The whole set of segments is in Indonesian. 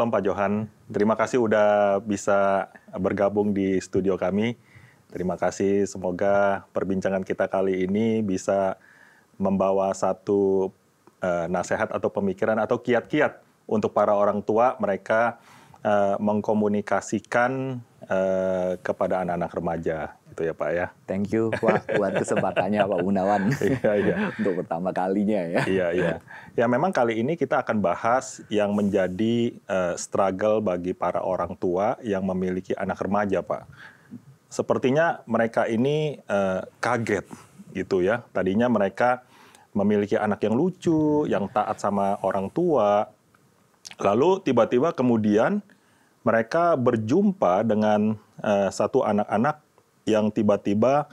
Shalom Pak Johan. Terima kasih udah bisa bergabung di studio kami. Terima kasih. Semoga perbincangan kita kali ini bisa membawa satu uh, nasihat atau pemikiran atau kiat-kiat untuk para orang tua mereka uh, mengkomunikasikan uh, kepada anak-anak remaja gitu ya Pak ya. Thank you Pak buat kesempatannya Pak Gunawan iya, iya. untuk pertama kalinya ya. Iya iya. Ya memang kali ini kita akan bahas yang menjadi uh, struggle bagi para orang tua yang memiliki anak remaja Pak. Sepertinya mereka ini uh, kaget gitu ya. Tadinya mereka memiliki anak yang lucu, yang taat sama orang tua. Lalu tiba-tiba kemudian mereka berjumpa dengan uh, satu anak-anak yang tiba-tiba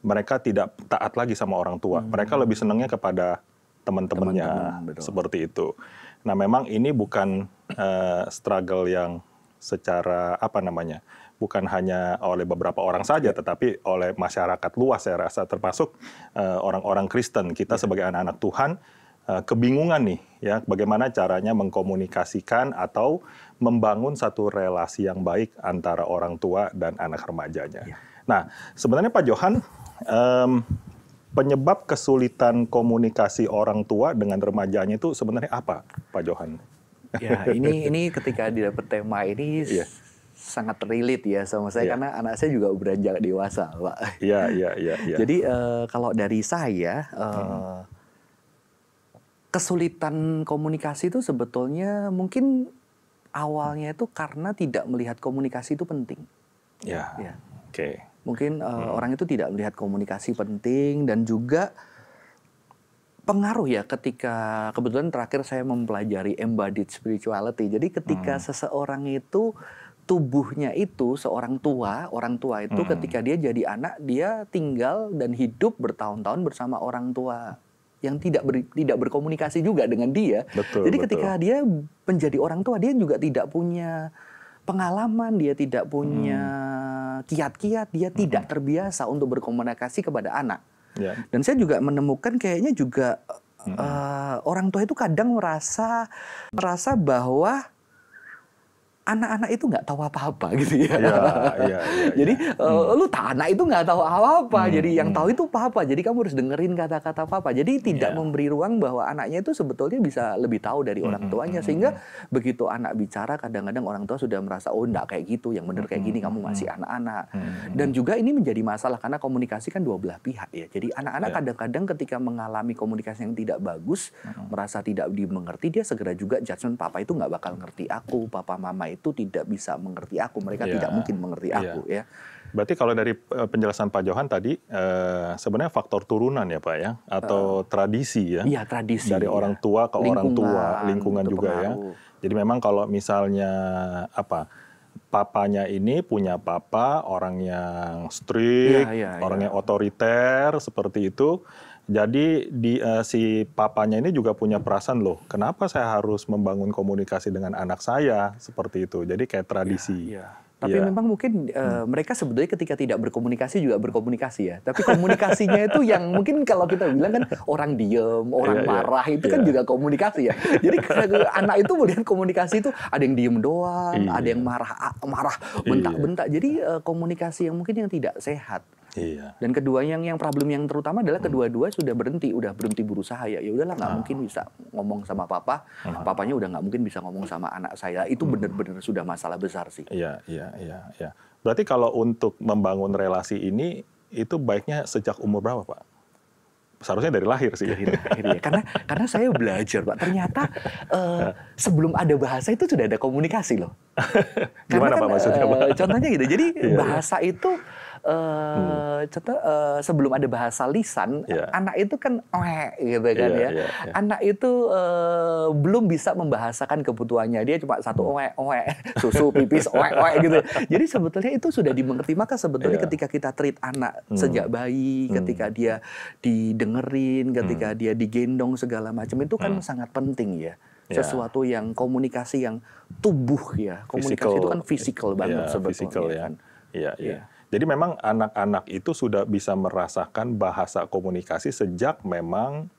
mereka tidak taat lagi sama orang tua. Hmm. Mereka lebih senangnya kepada teman-temannya seperti itu. Nah, memang ini bukan uh, struggle yang secara apa namanya? bukan hanya oleh beberapa orang saja iya. tetapi oleh masyarakat luas saya rasa termasuk eh, orang-orang uh, Kristen kita iya. sebagai anak-anak Tuhan uh, kebingungan nih ya bagaimana caranya mengkomunikasikan atau membangun satu relasi yang baik antara orang tua dan anak remajanya. Ya. Nah, sebenarnya Pak Johan um, penyebab kesulitan komunikasi orang tua dengan remajanya itu sebenarnya apa, Pak Johan? Ya, ini ini ketika didapat tema ini ya. sangat relate ya sama saya ya. karena anak saya juga beranjak dewasa, Pak. Iya, iya, iya. iya. Jadi uh, kalau dari saya uh, hmm kesulitan komunikasi itu sebetulnya mungkin awalnya itu karena tidak melihat komunikasi itu penting. Ya. ya. Oke. Okay. Mungkin uh, hmm. orang itu tidak melihat komunikasi penting dan juga pengaruh ya ketika kebetulan terakhir saya mempelajari embodied spirituality. Jadi ketika hmm. seseorang itu tubuhnya itu seorang tua, orang tua itu hmm. ketika dia jadi anak dia tinggal dan hidup bertahun-tahun bersama orang tua yang tidak ber, tidak berkomunikasi juga dengan dia. Betul, Jadi betul. ketika dia menjadi orang tua dia juga tidak punya pengalaman, dia tidak punya hmm. kiat-kiat, hmm. dia hmm. tidak terbiasa untuk berkomunikasi kepada anak. Ya. Dan saya juga menemukan kayaknya juga hmm. uh, orang tua itu kadang merasa merasa bahwa anak-anak itu nggak tahu apa-apa gitu ya. ya, ya, ya Jadi ya. hmm. lu tak anak itu nggak tahu apa-apa. Hmm. Jadi yang hmm. tahu itu apa. Jadi kamu harus dengerin kata-kata apa. Jadi tidak ya. memberi ruang bahwa anaknya itu sebetulnya bisa lebih tahu dari hmm, orang hmm, tuanya. Hmm. Sehingga hmm. begitu anak bicara kadang-kadang orang tua sudah merasa oh enggak kayak gitu. Yang benar kayak gini kamu masih anak-anak. Hmm. Dan juga ini menjadi masalah karena komunikasi kan dua belah pihak ya. Jadi anak-anak ya. kadang-kadang ketika mengalami komunikasi yang tidak bagus, hmm. merasa tidak dimengerti dia segera juga judgement papa itu nggak bakal ngerti aku, papa mama itu itu tidak bisa mengerti aku, mereka yeah. tidak mungkin mengerti iya. aku ya. Berarti kalau dari eh, penjelasan Pak Johan tadi eh, sebenarnya faktor turunan ya Pak ya atau uh, tradisi ya. Iya, tradisi. Dari ya. orang tua ke lingkungan, orang tua, lingkungan juga ya. pengaruh. ya. Jadi memang kalau misalnya apa papanya ini punya papa orang yang strict, ya, ya, orang ya. yang otoriter seperti itu jadi di uh, si papanya ini juga punya perasaan loh. Kenapa saya harus membangun komunikasi dengan anak saya seperti itu? Jadi kayak tradisi. Ya, ya. Tapi ya. memang mungkin uh, hmm. mereka sebetulnya ketika tidak berkomunikasi juga berkomunikasi ya. Tapi komunikasinya itu yang mungkin kalau kita bilang kan orang diem, orang ya, marah itu kan iya. juga komunikasi ya. Jadi anak itu melihat komunikasi itu ada yang diem doang, ada yang marah marah bentak-bentak. Jadi uh, komunikasi yang mungkin yang tidak sehat Iya. Dan kedua yang yang problem yang terutama adalah hmm. kedua-dua sudah berhenti, udah berhenti berusaha ya. Ya udahlah nggak ah. mungkin bisa ngomong sama papa, ah. papanya udah nggak mungkin bisa ngomong sama anak saya. Itu hmm. benar-benar sudah masalah besar sih. Iya, iya, iya, iya. Berarti kalau untuk membangun relasi ini itu baiknya sejak umur berapa, Pak? seharusnya dari lahir sih. Dari lahir ya. karena karena saya belajar pak. Ternyata uh, sebelum ada bahasa itu sudah ada komunikasi loh. Gimana karena kan, pak maksudnya? Pak? Eh, contohnya gitu. Jadi iya, iya. bahasa iya. itu hmm. Eh, contoh eh, uh, sebelum ada bahasa lisan, yeah. anak itu kan oeh gitu kan yeah, ya. Yeah, yeah. Anak itu uh, belum bisa membahasakan kebutuhannya. Dia cuma satu oeh oeh, susu pipis oeh oeh gitu. Jadi sebetulnya itu sudah dimengerti maka sebetulnya yeah. ketika kita treat anak hmm. sejak bayi, hmm. ketika dia didengerin, ketika hmm. dia digendong segala macam itu kan hmm. sangat penting ya iya. sesuatu yang komunikasi yang tubuh ya komunikasi physical, itu kan fisikal banget yeah, sebetulnya physical, ya. kan. Iya, yeah, iya. Yeah. Yeah. Jadi memang anak-anak itu sudah bisa merasakan bahasa komunikasi sejak memang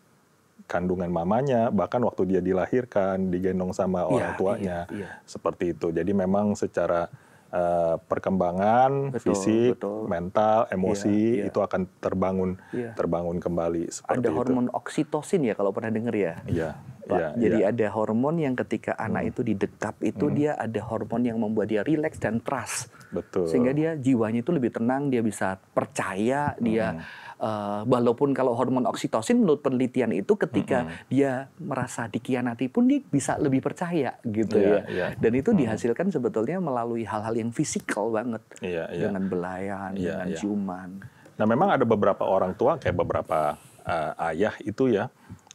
kandungan mamanya, bahkan waktu dia dilahirkan, digendong sama iya, orang ya, tuanya, iya, iya. seperti itu. Jadi memang secara uh, perkembangan betul, fisik, betul. mental, iya, emosi ya, ya. itu akan terbangun, ya. terbangun kembali. Ada hormon itu. oksitosin ya kalau pernah dengar ya. Iya. Pak. Yeah, Jadi yeah. ada hormon yang ketika hmm. anak itu didekap itu hmm. dia ada hormon yang membuat dia rileks dan trust. Betul. Sehingga dia jiwanya itu lebih tenang, dia bisa percaya, hmm. dia uh, eh, walaupun kalau hormon oksitosin menurut penelitian itu ketika hmm. dia merasa dikhianati pun dia bisa lebih percaya gitu yeah, ya. Yeah. Dan itu hmm. dihasilkan sebetulnya melalui hal-hal yang fisikal banget. Yeah, yeah. Dengan belayan, yeah, dengan yeah. ciuman. Nah, memang ada beberapa orang tua kayak beberapa uh, ayah itu ya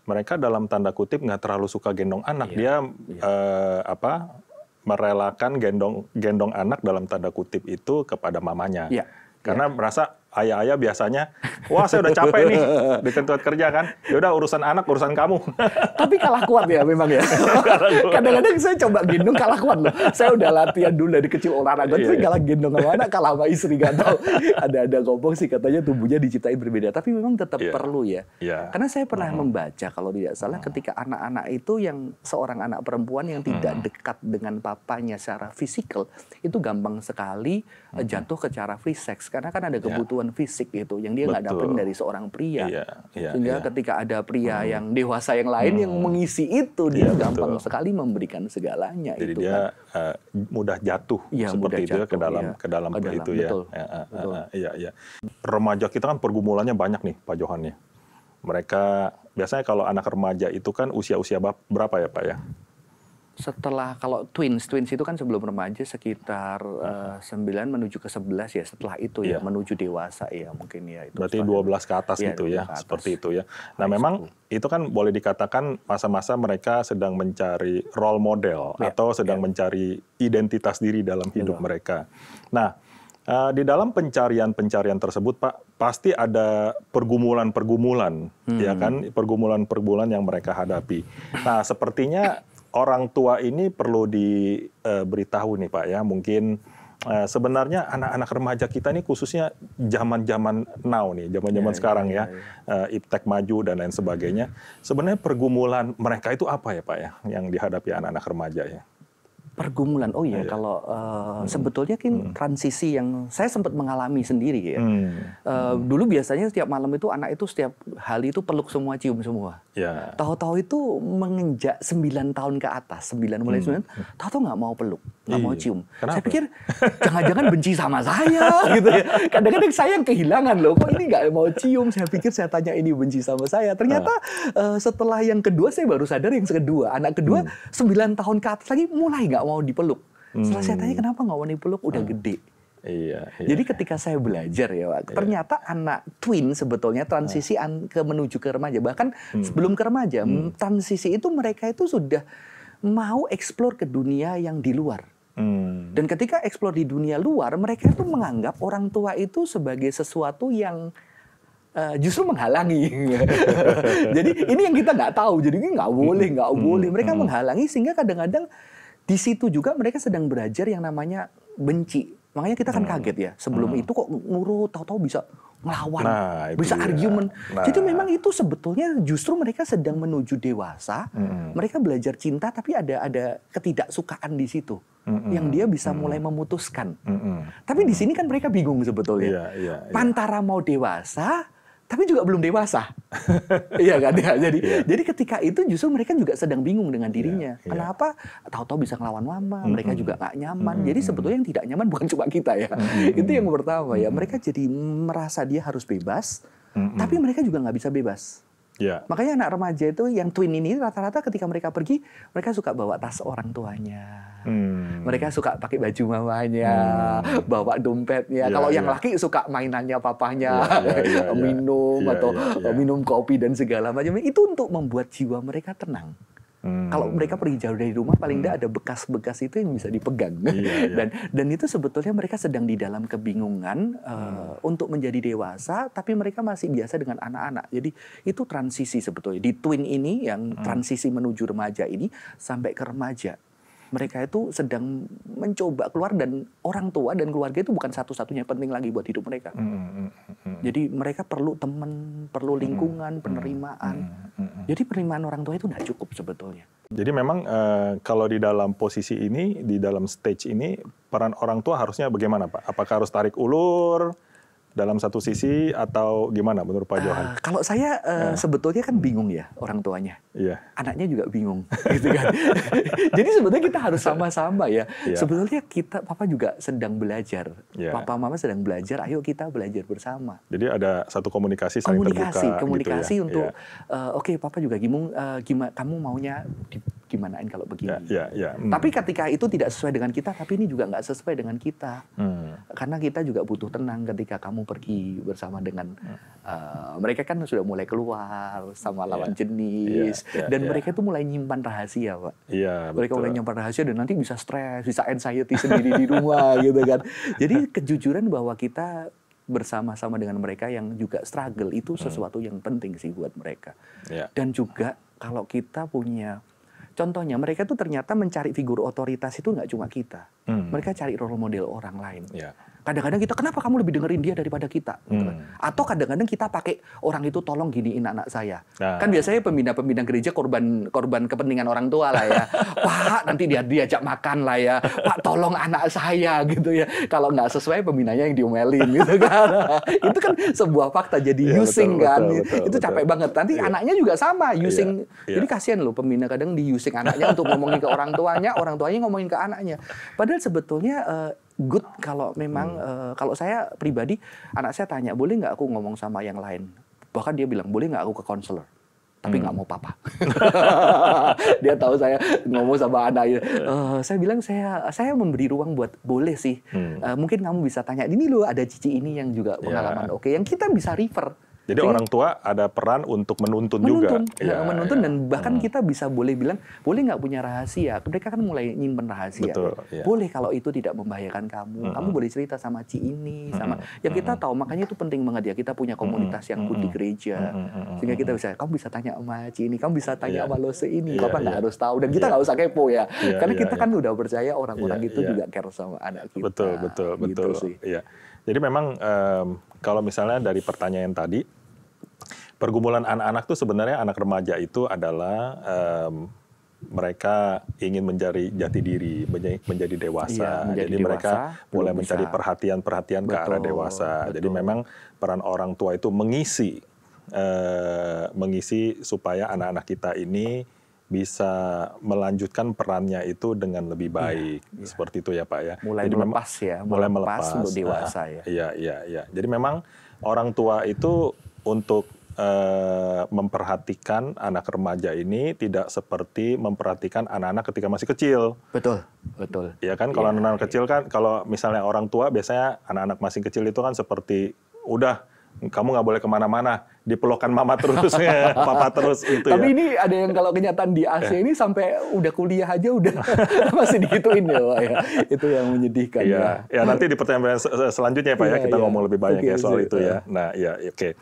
mereka dalam tanda kutip nggak terlalu suka gendong anak. Iya, Dia iya. Uh, apa merelakan gendong gendong anak dalam tanda kutip itu kepada mamanya. Iya, iya. Karena iya. merasa ayah-ayah biasanya, wah saya udah capek nih di tempat kerja kan, yaudah urusan anak urusan kamu. Tapi kalah kuat ya memang ya. Kadang-kadang saya coba gendong kalah kuat loh. Saya udah latihan dulu dari kecil olahraga, tapi iya. kalah gendong sama anak, kalah sama istri gak tau. Ada-ada ngomong sih katanya tubuhnya diciptain berbeda, tapi memang tetap yeah. perlu ya. Yeah. Karena saya pernah mm -hmm. membaca kalau tidak salah, mm -hmm. ketika anak-anak itu yang seorang anak perempuan yang tidak mm -hmm. dekat dengan papanya secara fisikal itu gampang sekali mm -hmm. jatuh ke cara free sex karena kan ada iya. kebutuhan fisik gitu yang dia nggak dapat dari seorang pria iya, iya, sehingga iya. ketika ada pria hmm. yang dewasa yang lain hmm. yang mengisi itu dia iya, gampang betul. sekali memberikan segalanya jadi itu dia kan. uh, mudah jatuh iya, ya, seperti mudah itu jatuh, ke dalam iya. ke dalam ke itu ya. betul, ya iya betul. iya iya remaja kita kan pergumulannya banyak nih Pak Johan ya mereka biasanya kalau anak remaja itu kan usia-usia berapa ya Pak ya setelah kalau twins twins itu kan sebelum remaja sekitar uh, eh, 9 menuju ke 11 ya setelah itu yeah. ya iya. menuju dewasa ya mungkin ya itu berarti 12 ke atas ya, gitu ya atas. seperti itu ya nah memang itu kan boleh dikatakan masa-masa mereka sedang mencari role model yeah. atau sedang yeah. mencari identitas diri dalam hidup yeah. mereka nah Uh, di dalam pencarian-pencarian tersebut, Pak, pasti ada pergumulan-pergumulan, ya hmm. ya kan, pergumulan-pergumulan yang mereka hadapi. Nah, sepertinya orang tua ini perlu diberitahu eh, nih Pak ya, mungkin eh, sebenarnya anak-anak remaja kita ini khususnya zaman-zaman now nih, zaman-zaman ya, ya sekarang ya, ya, ya. Eh, iptek maju dan lain sebagainya. Hmm. Sebenarnya pergumulan mereka itu apa ya Pak ya, yang dihadapi anak-anak remaja ya? pergumulan. Oh iya, ya. kalau uh, hmm. sebetulnya kan hmm. transisi yang saya sempat mengalami sendiri ya. Hmm. Uh, Dulu biasanya setiap malam itu anak itu setiap hari itu peluk semua, cium semua. Yeah. Tahu-tahu itu mengenjak 9 tahun ke atas, 9 mulai hmm. 9, tahu-tahu nggak mau peluk, nggak mau iya. cium. Kenapa? Saya pikir jangan-jangan benci sama saya gitu ya. Kadang-kadang saya yang kehilangan loh, kok ini nggak mau cium. Saya pikir saya tanya ini benci sama saya. Ternyata uh. Uh, setelah yang kedua saya baru sadar yang kedua, anak kedua hmm. 9 tahun ke atas lagi mulai nggak mau dipeluk. Hmm. Setelah saya tanya hmm. kenapa nggak mau dipeluk, udah uh. gede Iya, iya, Jadi ketika saya belajar ya, Wak, iya. ternyata anak twin sebetulnya transisi nah. ke menuju ke remaja, bahkan hmm. sebelum ke remaja, hmm. transisi itu mereka itu sudah mau eksplor ke dunia yang di luar. Hmm. Dan ketika eksplor di dunia luar, mereka itu menganggap orang tua itu sebagai sesuatu yang Uh, justru menghalangi. jadi ini yang kita nggak tahu. Jadi ini nggak boleh, nggak hmm. boleh. Mereka hmm. menghalangi sehingga kadang-kadang di situ juga mereka sedang belajar yang namanya benci Makanya kita kan kaget ya. Sebelum hmm. itu kok nurut tahu-tahu bisa melawan nah, bisa argumen. Nah. Jadi memang itu sebetulnya justru mereka sedang menuju dewasa. Hmm. Mereka belajar cinta tapi ada ada ketidaksukaan di situ. hmm. yang dia bisa hmm. mulai memutuskan. hmm. Tapi di sini kan mereka bingung sebetulnya. Yeah, yeah, yeah. Antara mau dewasa tapi juga belum dewasa. iya kan ya. Jadi yeah. jadi ketika itu justru mereka juga sedang bingung dengan iya, dirinya. Yeah. Yeah. Kenapa tahu-tahu bisa ngelawan lama? mm-hmm. mereka juga nggak nyaman. Mm-hmm. Jadi sebetulnya yang tidak nyaman bukan cuma kita ya. Mm-hmm. itu yang pertama ya. Mereka jadi merasa dia harus bebas, mm-hmm. tapi mereka juga nggak bisa bebas. Yeah. Makanya anak remaja itu yang twin ini rata-rata ketika mereka pergi mereka suka bawa tas orang tuanya, hmm. mereka suka pakai baju mamanya, hmm. bawa dompetnya. Yeah, Kalau yeah. yang ya. laki suka mainannya papanya, yeah, yeah, yeah, ya. minum yeah, atau yeah, yeah. minum kopi dan segala macam. Itu untuk membuat jiwa mereka tenang. Hmm. Kalau mereka pergi jauh dari rumah, paling tidak hmm. ada bekas-bekas itu yang bisa dipegang. Iya, iya. Dan dan itu sebetulnya mereka sedang di dalam kebingungan eh, hmm. uh, untuk menjadi dewasa, tapi mereka masih biasa dengan anak-anak. Jadi itu transisi sebetulnya di twin ini yang hmm. transisi menuju remaja ini sampai ke remaja mereka itu sedang mencoba keluar dan orang tua dan keluarga itu bukan satu-satunya penting lagi buat hidup mereka. Mm, mm, mm, mm, mm. Jadi mereka perlu teman, perlu lingkungan, penerimaan. Jadi penerimaan orang tua itu tidak cukup sebetulnya. Jadi memang uh, kalau di dalam posisi ini, di dalam stage ini, peran orang tua harusnya bagaimana Pak? Apakah harus tarik ulur? dalam satu sisi atau gimana menurut Pak ah, Johan? kalau saya uh, eh, yeah. sebetulnya kan bingung ya orang tuanya. Yeah. Anaknya juga bingung gitu kan. Jadi sebetulnya kita harus sama-sama ya. Yeah. Sebetulnya kita papa juga sedang belajar. Yeah. Papa mama sedang belajar, ayo kita belajar bersama. Jadi ada satu komunikasi saling komunikasi, terbuka komunikasi gitu ya. untuk yeah. Iya. uh, oke okay, papa juga bingung uh, eh, gimana kamu maunya gimanain kalau begini. Yeah, yeah, yeah. Mm. Tapi ketika itu tidak sesuai dengan kita, tapi ini juga nggak sesuai dengan kita. Mm. Karena kita juga butuh tenang ketika kamu pergi bersama dengan mm. uh, mereka kan sudah mulai keluar sama iya. lawan yeah. jenis yeah, yeah, dan yeah. mereka itu mulai nyimpan rahasia, Pak. Yeah, mereka mulai nyimpan rahasia dan nanti bisa stres, bisa anxiety sendiri di rumah gitu kan. Jadi kejujuran bahwa kita bersama-sama dengan mereka yang juga struggle itu hmm. sesuatu yang penting sih buat mereka. Yeah. Dan juga kalau kita punya Contohnya mereka tuh ternyata mencari figur otoritas itu nggak cuma kita, hmm. mereka cari role model orang lain. Yeah. Kadang-kadang kita kenapa kamu lebih dengerin dia daripada kita? Gitu kan. Hmm. Atau kadang-kadang kita pakai orang itu tolong giniin anak saya. Nah. Kan biasanya pembina-pembina gereja korban korban kepentingan orang tua lah ya. Pak nanti dia diajak makan lah ya. Pak tolong anak saya gitu ya. Kalau nggak sesuai pembinanya yang diomelin gitu kan. itu kan sebuah fakta jadi ya, using betul, kan. Betul, betul, itu capek betul. banget. Nanti ya. anaknya juga sama iya, using. Ya, ya. Jadi kasihan loh pembina kadang di using anaknya untuk ngomongin ke orang tuanya, orang tuanya ngomongin ke anaknya. Padahal sebetulnya eh, good kalau memang hmm. uh, kalau saya pribadi anak saya tanya boleh nggak aku ngomong sama yang lain bahkan dia bilang boleh nggak aku ke konselor tapi nggak hmm. mau papa. dia tahu saya ngomong sama anaknya. Uh, eh, saya bilang saya saya memberi ruang buat boleh sih. Hmm. Uh, mungkin kamu bisa tanya ini loh ada cici ini yang juga ya. pengalaman yeah. oke okay, yang kita bisa refer. Jadi orang tua ada peran untuk menuntun, menuntun juga. Ya, menuntun ya. dan bahkan hmm. kita bisa boleh bilang, boleh nggak punya rahasia. Mereka kan mulai nyimpen rahasia. Betul, ya. Boleh kalau itu tidak membahayakan kamu. Hmm. Kamu boleh cerita sama Ci ini, sama hmm, hmm, Ya kita hmm. tahu. Makanya itu penting banget ya kita punya komunitas hmm. yang pun di gereja. Hmm. Sehingga kita bisa, kamu bisa tanya sama Ci ini, kamu bisa tanya yeah. sama Lose ini. Yeah, Bapak nggak yeah. harus tahu dan kita iya. nggak yeah. usah kepo ya. Yeah, Karena yeah, kita yeah. kan udah percaya orang-orang yeah, itu yeah. juga care sama anak kita. Betul, betul, gitu betul. Sih. Yeah. Jadi memang um, kalau misalnya dari pertanyaan tadi pergumulan anak-anak tuh sebenarnya anak remaja itu adalah um, mereka ingin mencari jati diri, menjadi dewasa. Iya, menjadi Jadi dewasa, mereka mulai mencari perhatian-perhatian ke arah dewasa. Betul. Jadi memang peran orang tua itu mengisi, uh, mengisi supaya anak-anak kita ini bisa melanjutkan perannya itu dengan lebih iya, baik. Iya, iya. Seperti itu ya Pak ya. Mulai Jadi melepas ya, mulai melepas, melepas untuk dewasa ah, ya. Iya, iya, iya. Jadi memang orang tua itu untuk Eh, memperhatikan anak remaja ini tidak seperti memperhatikan anak-anak ketika masih kecil. Betul, betul. Ya kan, kalau ya, anak-anak ya. kecil kan, kalau misalnya orang tua biasanya anak-anak masih kecil itu kan seperti udah kamu nggak boleh kemana-mana, dipelukan mama terus, ya, papa terus itu. Tapi ya. ini ada yang kalau kenyataan di Asia iya. ini sampai udah kuliah aja udah masih dihituin ya, Pak ya. Itu yang menyedihkan. Iya, ya. ya nanti di pertanyaan selanjutnya ya Pak ya, ya kita ya. ngomong lebih banyak okay, ya soal itu ya. Iya. Nah, ya oke. Okay.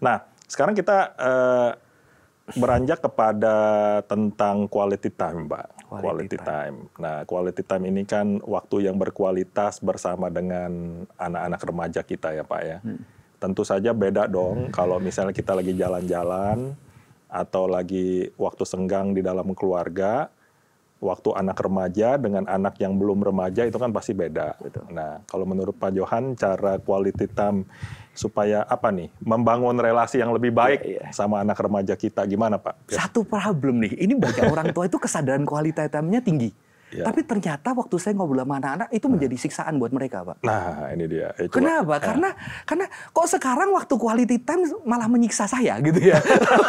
Nah, sekarang kita uh, beranjak kepada tentang quality time, Mbak. Quality, quality time. time. Nah, quality time ini kan waktu yang berkualitas bersama dengan anak-anak remaja kita ya, Pak ya. Hmm. Tentu saja beda dong hmm. kalau misalnya kita lagi jalan-jalan atau lagi waktu senggang di dalam keluarga, waktu anak remaja dengan anak yang belum remaja itu kan pasti beda. Betul. Nah, kalau menurut Pak Johan cara quality time supaya apa nih membangun relasi yang lebih baik yeah, yeah. sama anak remaja kita gimana pak? Satu problem nih, ini banyak orang tua itu kesadaran kualitas tinggi. Ya. Tapi ternyata waktu saya ngobrol sama anak-anak itu hmm. menjadi siksaan buat mereka, Pak. Nah, ini dia. Ya, Kenapa? Ya. Karena karena kok sekarang waktu quality time malah menyiksa saya gitu ya.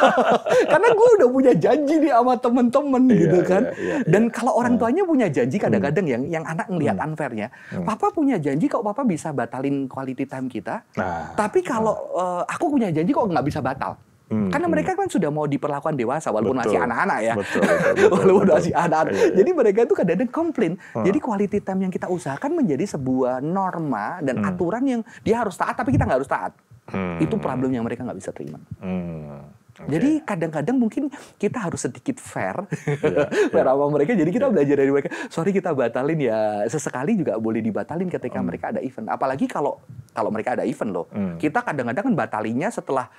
karena gue udah punya janji nih sama temen-temen ya, gitu iya, kan. Ya, ya, ya. Dan kalau orang ah. tuanya punya janji hmm. kadang-kadang yang yang anak ngelihat hmm. unfairnya. Hmm. Papa punya janji kok papa bisa batalin quality time kita. Nah. Tapi kalau nah. uh, aku punya janji kok nggak bisa batal. Hmm, Karena hmm. mereka kan sudah mau diperlakukan dewasa walaupun betul, masih anak-anak ya. Betul, betul, walaupun betul. masih anak-anak. Iya, iya. Jadi mereka itu kadang-kadang komplain. Hmm. Jadi quality time yang kita usahakan menjadi sebuah norma dan hmm. aturan yang dia harus taat tapi kita nggak harus taat. Hmm. Itu problem yang mereka nggak bisa terima. Hmm. Okay. Jadi kadang-kadang mungkin kita harus sedikit fair yeah, fair yeah. sama mereka. Jadi kita yeah. belajar dari mereka. Sorry kita batalin ya. Sesekali juga boleh dibatalin ketika mm. mereka ada event. Apalagi kalau kalau mereka ada event loh. Mm. Kita kadang-kadang kan batalinya setelah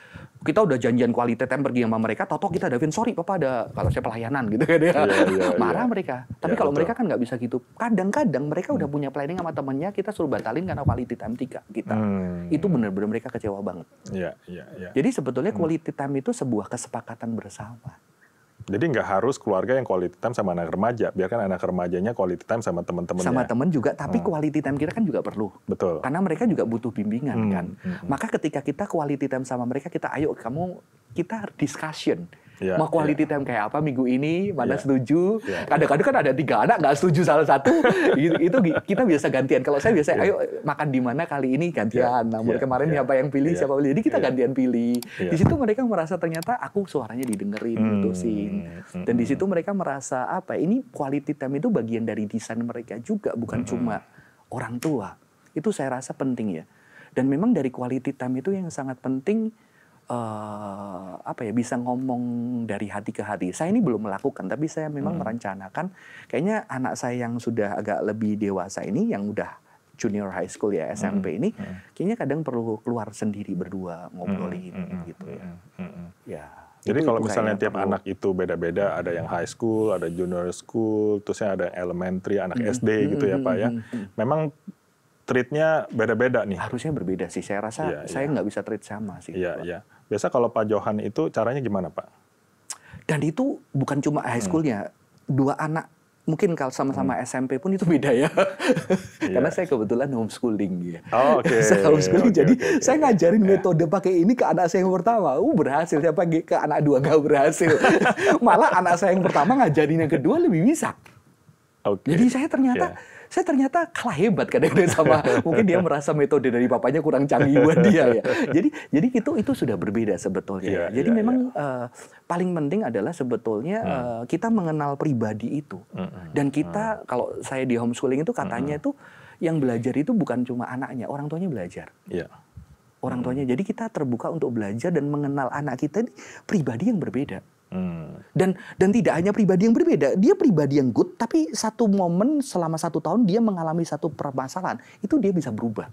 kita udah janjian quality time pergi sama mereka. Toto kita ada event. Sorry papa ada kalau saya pelayanan gitu kan ya. Yeah, iya, iya. yeah, Marah yeah. mereka. Tapi yeah, kalau betul. mereka kan nggak bisa gitu. Kadang-kadang mereka mm. udah hmm. punya planning sama temennya. Kita suruh batalin karena quality time tiga kita. Mm. Itu benar-benar mereka kecewa banget. Yeah, yeah, yeah. Jadi sebetulnya quality hmm. time itu sebuah sebuah kesepakatan bersama. Jadi nggak harus keluarga yang quality time sama anak remaja, biarkan anak remajanya quality time sama teman-temannya. Sama teman juga, tapi hmm. quality time kita kan juga perlu. Betul. Karena mereka juga butuh bimbingan hmm. kan. Hmm. hmm. Maka ketika kita quality time sama mereka, kita ayo kamu kita discussion yeah, mau quality yeah. time kayak apa minggu ini mana yeah. setuju iya. kadang-kadang yeah, kan ada tiga anak nggak setuju salah satu gitu, itu, itu kita biasa gantian kalau saya biasa yeah. ayo makan di mana kali ini gantian yeah. namun yeah. kemarin yeah. siapa yang pilih yeah. siapa pilih jadi kita yeah. gantian pilih yeah. di situ mereka merasa ternyata aku suaranya didengerin hmm. Gitu sih hmm. dan di hmm. situ mereka merasa apa ini quality time itu bagian dari desain mereka juga bukan hmm. cuma orang tua itu saya rasa penting ya dan memang dari quality time itu yang sangat penting uh, apa ya bisa ngomong dari hati ke hati. Saya ini belum melakukan, tapi saya memang hmm. merencanakan. Kayaknya anak saya yang sudah agak lebih dewasa ini, yang udah junior high school ya SMP hmm. ini, hmm. kayaknya kadang perlu keluar sendiri berdua ngobrolin hmm. hmm, hmm gitu ya. Hmm. hmm ya. Jadi kalau misalnya tiap perlu. anak itu beda-beda, ada yang high school, ada junior school, terusnya ada elementary, anak hmm. SD gitu ya Pak ya. Memang treatnya beda-beda nih. Harusnya berbeda sih. Saya rasa ya, saya iya. nggak ya. bisa treat sama sih. Iya, iya. Biasa kalau Pak Johan itu caranya gimana Pak? Dan itu bukan cuma high hmm. schoolnya. Hmm. Dua anak mungkin kalau sama-sama hmm. SMP pun itu beda ya. yes. Karena iya. saya kebetulan homeschooling ya. Oh, oke. Okay. saya homeschooling okay, jadi okay, okay. saya ngajarin yeah. metode pakai ini ke anak saya yang pertama. Uh berhasil, Siapa pakai ke anak dua gak berhasil. Malah anak saya yang pertama ngajarin yang kedua lebih bisa. Okay. Jadi saya ternyata yeah saya ternyata kalah hebat kadang-kadang sama mungkin dia merasa metode dari papanya kurang canggih buat dia ya. Jadi jadi itu itu sudah berbeda sebetulnya. Yeah, iya, jadi yeah, memang yeah. Iya. Uh, paling penting adalah sebetulnya hmm. uh, kita mengenal pribadi itu. Hmm. Dan hmm, kita hmm. kalau saya di homeschooling itu katanya hmm. itu hmm. yang belajar itu bukan cuma anaknya, orang tuanya belajar. Yeah orang hmm. tuanya. Jadi kita terbuka untuk belajar dan mengenal anak kita ini pribadi yang berbeda. Hmm. Dan dan tidak hanya pribadi yang berbeda, dia pribadi yang good, tapi satu momen selama satu tahun dia mengalami satu permasalahan, itu dia bisa berubah.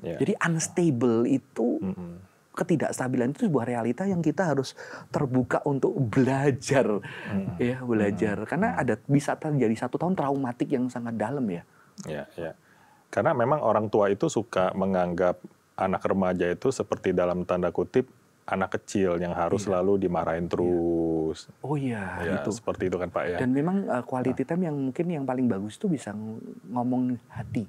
Yeah. Jadi unstable itu mm -hmm. ketidakstabilan itu sebuah realita yang kita harus terbuka untuk belajar, mm -hmm. ya belajar. Mm -hmm. Karena hmm. ada bisa terjadi satu tahun traumatik yang sangat dalam ya. Ya, yeah, Yeah. Karena memang orang tua itu suka menganggap anak remaja itu seperti dalam tanda kutip anak kecil yang harus iya. selalu dimarahin iya. terus. Iya. Oh iya, ya, itu seperti itu kan Pak ya. Dan memang uh, quality nah. time yang mungkin yang paling bagus itu bisa ngomong hati.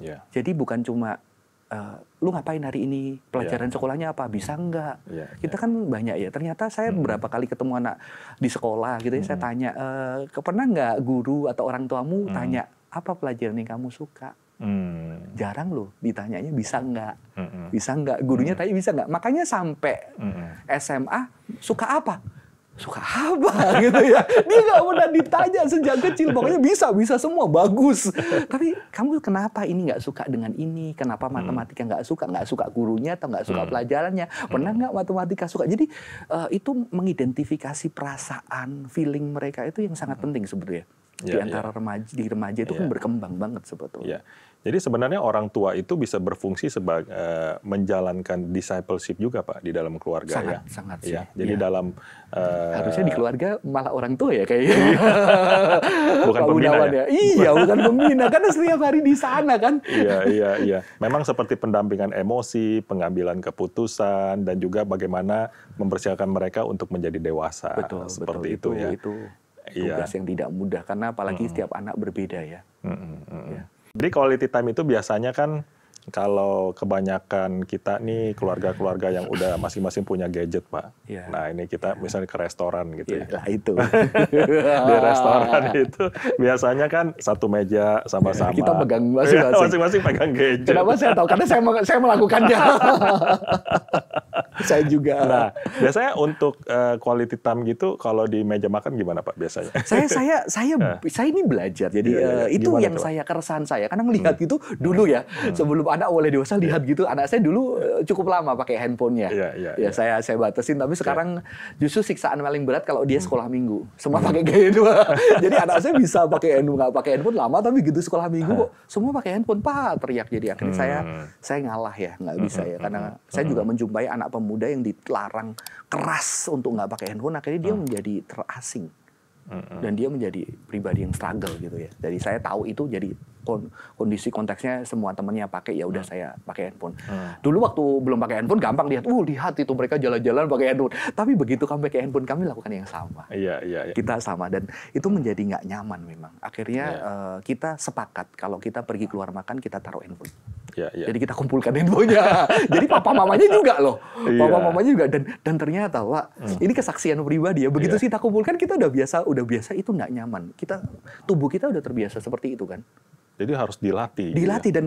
Iya. Jadi bukan cuma Uh, lu ngapain hari ini pelajaran iya. sekolahnya apa bisa hmm. nggak Iya, kita iya. kan banyak ya ternyata saya hmm. berapa kali ketemu anak di sekolah gitu ya hmm. saya tanya uh, pernah nggak guru atau orang tuamu hmm. tanya apa pelajaran yang kamu suka Hmm. Jarang loh ditanyanya bisa nggak, hmm. bisa nggak. Gurunya hmm. tanya bisa nggak. Makanya sampai hmm. SMA suka apa? suka apa gitu ya. Dia nggak pernah ditanya sejak kecil. Pokoknya bisa, bisa semua, bagus. Tapi kamu kenapa ini nggak suka dengan ini? Kenapa hmm. matematika nggak suka? Nggak suka gurunya atau nggak suka hmm. pelajarannya? Pernah hmm. nggak matematika suka? Jadi uh, itu mengidentifikasi perasaan, feeling mereka itu yang sangat hmm. penting sebetulnya yeah, di iya, antara yeah. remaja di remaja itu yeah. kan iya. berkembang banget sebetulnya. Yeah. Jadi sebenarnya orang tua itu bisa berfungsi sebagai uh, eh, menjalankan discipleship juga pak di dalam keluarga sangat, ya. Sangat ya. Jadi ya. dalam uh, harusnya di keluarga malah orang tua ya kayaknya. Iya. bukan Pak pembina ya? ya. Iya bukan pembina karena setiap hari di sana kan. iya iya iya. Memang seperti pendampingan emosi, pengambilan keputusan dan juga bagaimana mempersiapkan mereka untuk menjadi dewasa. Betul seperti betul. itu, itu ya. Itu Iya. tugas iya. yang tidak mudah karena apalagi mm setiap anak berbeda ya. Mm -hmm. Yeah. Jadi quality time itu biasanya kan kalau kebanyakan kita nih keluarga-keluarga yang udah masing-masing punya gadget pak. Yeah. Nah ini kita iya. misalnya ke restoran gitu yeah, ya. Nah itu. Di restoran itu biasanya kan satu meja sama-sama. Kita pegang masing-masing. Masing-masing pegang gadget. Kenapa saya tahu? Karena saya saya melakukannya. saya juga. Nah, biasanya untuk uh, quality time gitu kalau di meja makan gimana Pak biasanya? Saya saya saya nah. saya ini belajar. Jadi iya, iya, iya. Eh, itu gimana, yang coba? saya keresahan saya karena melihat hmm. itu dulu ya hmm. sebelum anak mulai dewasa lihat gitu anak saya dulu eh, cukup lama pakai handphonenya. Ya, iya, ya iya. saya saya batasin tapi sekarang justru siksaan paling berat kalau dia hmm. sekolah minggu semua hmm. pakai gaya dua. jadi anak saya bisa pakai handphone nggak pakai handphone lama tapi gitu sekolah minggu ah. kok semua pakai handphone pak teriak jadi akhirnya hmm. saya saya ngalah ya nggak bisa hmm, ya karena hmm. saya juga menjumpai anak pemuda pemuda yang dilarang keras untuk nggak pakai handphone akhirnya dia hmm. menjadi terasing hmm, hmm. dan dia menjadi pribadi yang struggle gitu ya jadi saya tahu itu jadi kondisi konteksnya semua temennya pakai ya udah hmm. saya pakai handphone. Hmm. Dulu waktu belum pakai handphone gampang lihat, uh lihat itu mereka jalan-jalan pakai handphone. Tapi begitu kami pakai handphone kami lakukan yang sama. Iya iya. iya. Kita sama dan itu menjadi nggak nyaman memang. Akhirnya uh, kita sepakat kalau kita pergi keluar makan kita taruh handphone. Ya, ya. Jadi kita kumpulkan handphonenya. Jadi papa mamanya juga loh. Ya. Papa mamanya juga dan dan ternyata wah hmm. ini kesaksian pribadi ya. Begitu ya. kita kumpulkan kita udah biasa, udah biasa itu nggak nyaman. Kita tubuh kita udah terbiasa seperti itu kan. Jadi harus dilatih. Dilatih ya. dan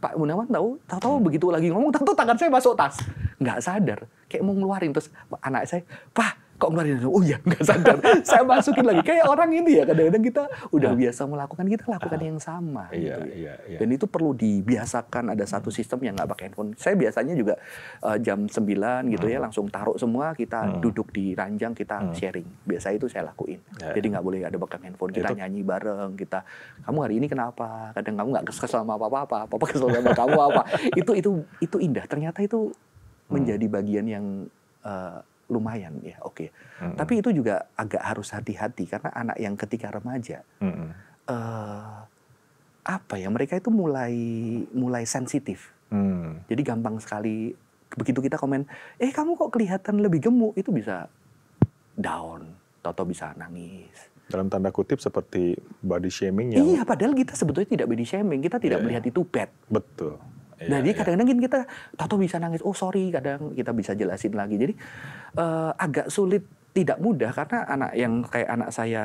Pak Munawan tahu, tahu-tahu hmm. begitu lagi ngomong, tahu tangan saya masuk tas, nggak sadar, kayak mau ngeluarin terus anak saya, pak kok ngeluarin oh iya nggak sadar saya masukin lagi kayak orang ini ya kadang-kadang kita udah ah. biasa melakukan kita lakukan ah. yang sama gitu iya, gitu iya, iya. dan itu perlu dibiasakan ada satu hmm. sistem yang nggak pakai handphone saya biasanya juga uh, jam 9 gitu ya, hmm. ya langsung taruh semua kita hmm. duduk di ranjang kita hmm. sharing biasa itu saya lakuin ya, jadi ya. nggak boleh ada bekas handphone kita itu. nyanyi bareng kita kamu hari ini kenapa kadang kamu nggak kesel sama apa apa apa kesel sama kamu apa itu itu itu indah ternyata itu hmm. menjadi bagian yang uh, lumayan ya oke okay. mm -hmm. tapi itu juga agak harus hati-hati karena anak yang ketika remaja mm -hmm. uh, apa ya mereka itu mulai mulai sensitif mm. jadi gampang sekali begitu kita komen eh kamu kok kelihatan lebih gemuk itu bisa down Toto bisa nangis dalam tanda kutip seperti body shaming yang... Iya, padahal kita sebetulnya tidak body shaming, kita tidak yeah. Iya. melihat itu bad. Betul. Iya, Jadi nah, iya. kadang-kadang iya. kita tahu bisa nangis, oh sorry, kadang kita bisa jelasin lagi. Jadi uh, agak sulit, tidak mudah karena anak yang kayak anak saya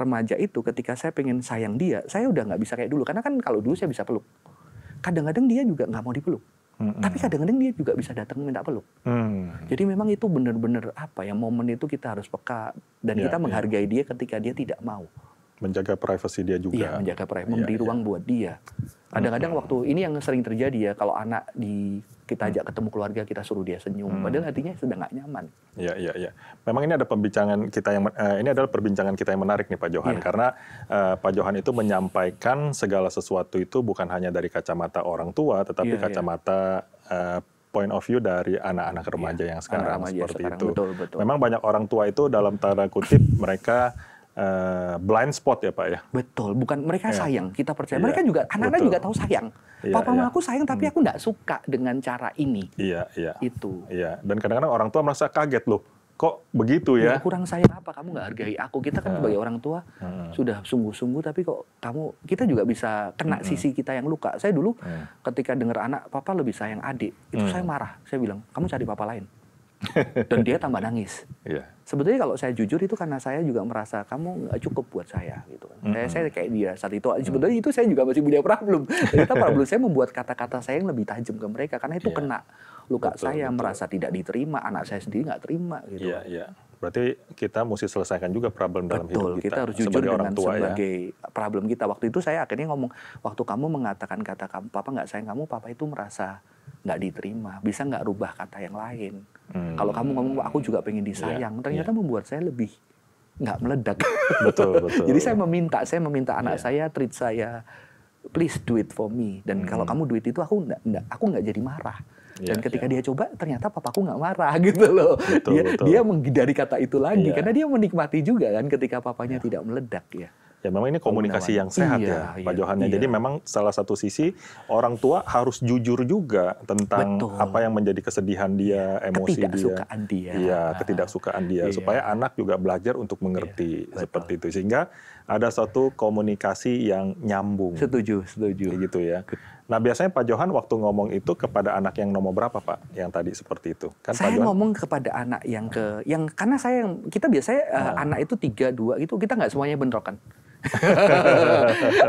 remaja itu, ketika saya pengen sayang dia, saya udah nggak bisa kayak dulu. Karena kan kalau dulu saya bisa peluk, kadang-kadang dia juga nggak mau dipeluk. Mm-hmm. Tapi kadang-kadang dia juga bisa datang minta peluk. Mm-hmm. Jadi memang itu benar-benar apa ya momen itu kita harus peka dan yeah, kita iya. menghargai yeah. dia ketika dia tidak mau. Menjaga privasi dia juga. Iya, menjaga privasi, iya, yeah, memberi yeah. ruang buat dia. Kadang-kadang waktu ini yang sering terjadi ya kalau anak di kita ajak hmm. ketemu keluarga kita suruh dia senyum hmm. padahal hatinya sedang nggak nyaman. Iya iya iya. Memang ini ada pembincangan kita yang uh, ini adalah perbincangan kita yang menarik nih Pak Johan ya. karena uh, Pak Johan itu menyampaikan segala sesuatu itu bukan hanya dari kacamata orang tua tetapi ya, kacamata ya. Uh, point of view dari anak-anak remaja ya, yang sekarang anak remaja seperti sekarang. itu. Betul, betul. Memang banyak orang tua itu dalam tanda kutip mereka uh, blind spot ya Pak ya. Betul, bukan mereka iya. sayang, kita percaya. yeah. Mereka juga anak-anak juga tahu sayang. yeah, Papa yeah. aku sayang tapi hmm. aku nggak suka dengan cara ini. Iya, iya. Itu. Iya, dan kadang-kadang orang tua merasa kaget loh. Kok begitu ya? ya kurang sayang apa? Kamu nggak hargai aku. Kita kan iya. sebagai orang tua hmm. sudah sungguh-sungguh tapi kok kamu kita juga bisa kena hmm. sisi kita yang luka. Saya dulu hmm. ketika dengar anak papa lebih sayang adik, itu hmm. saya marah. Saya bilang, "Kamu cari papa lain." dan dia tambah nangis. Yeah. Sebetulnya kalau saya jujur itu karena saya juga merasa kamu nggak cukup buat saya gitu. Mm -hmm. Saya kayak dia saat itu. Sebetulnya itu saya juga masih punya problem. Ternyata problem saya membuat kata-kata saya yang lebih tajam ke mereka karena itu yeah. kena luka betul, saya betul. merasa tidak diterima, anak saya sendiri nggak terima gitu. Iya, yeah, Yeah. Berarti kita mesti selesaikan juga problem betul, dalam hidup kita. kita harus jujur sebagai dengan orang tua ya. sebagai ya. problem kita. Waktu itu saya akhirnya ngomong, waktu kamu mengatakan kata kamu, papa nggak sayang kamu, papa itu merasa nggak diterima bisa nggak rubah kata yang lain hmm. kalau kamu ngomong aku juga pengen disayang yeah. ternyata yeah. membuat saya lebih nggak meledak betul betul jadi saya meminta saya meminta anak yeah. saya treat saya please do it for me dan hmm. kalau kamu duit itu aku nggak nggak aku nggak jadi marah iya, dan yeah, ketika yeah. dia coba ternyata papaku nggak marah gitu loh betul, dia betul. dia menghindari kata itu lagi yeah. karena dia menikmati juga kan ketika papanya yeah. tidak meledak ya Ya memang ini komunikasi yang sehat iya, ya Pak iya, Johan. Ya. Iya. Jadi memang salah satu sisi orang tua harus jujur juga tentang Betul. apa yang menjadi kesedihan dia, emosi ketidaksukaan dia. dia. Iya, ketidaksukaan dia iya. supaya anak juga belajar untuk mengerti iya, seperti itu. Sehingga ada satu komunikasi yang nyambung. Setuju, setuju. Gitu ya. Nah biasanya Pak Johan waktu ngomong itu kepada anak yang nomor berapa Pak? Yang tadi seperti itu. Kan saya Pak Johan... ngomong kepada anak yang ke, yang karena saya kita biasanya nah. uh, anak itu tiga dua gitu kita nggak semuanya bentrokan.